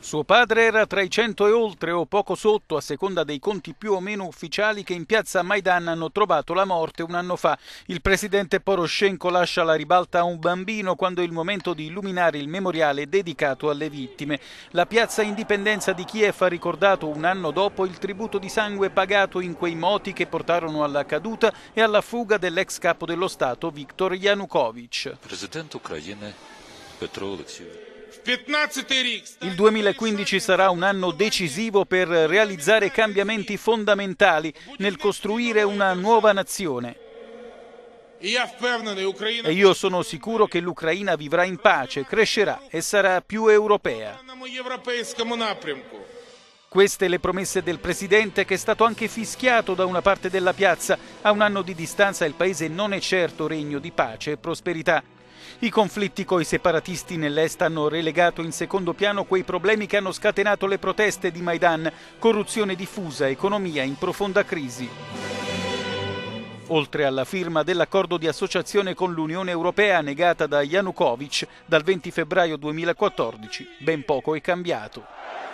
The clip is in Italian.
Suo padre era tra i cento e oltre o poco sotto, a seconda dei conti più o meno ufficiali che in piazza Maidan hanno trovato la morte un anno fa. Il presidente Poroshenko lascia la ribalta a un bambino quando è il momento di illuminare il memoriale dedicato alle vittime. La piazza Indipendenza di Kiev ha ricordato un anno dopo il tributo di sangue pagato in quei moti che portarono alla caduta e alla fuga dell'ex capo dello Stato Viktor Yanukovych. Presidente ucraino Petro Oleksievich. Il 2015 sarà un anno decisivo per realizzare cambiamenti fondamentali nel costruire una nuova nazione. E io sono sicuro che l'Ucraina vivrà in pace, crescerà e sarà più europea. Queste le promesse del presidente che è stato anche fischiato da una parte della piazza. A un anno di distanza il paese non è certo regno di pace e prosperità. I conflitti coi separatisti nell'est hanno relegato in secondo piano quei problemi che hanno scatenato le proteste di Maidan, corruzione diffusa, economia in profonda crisi. Oltre alla firma dell'accordo di associazione con l'Unione Europea negata da Yanukovych dal 20 febbraio 2014, ben poco è cambiato.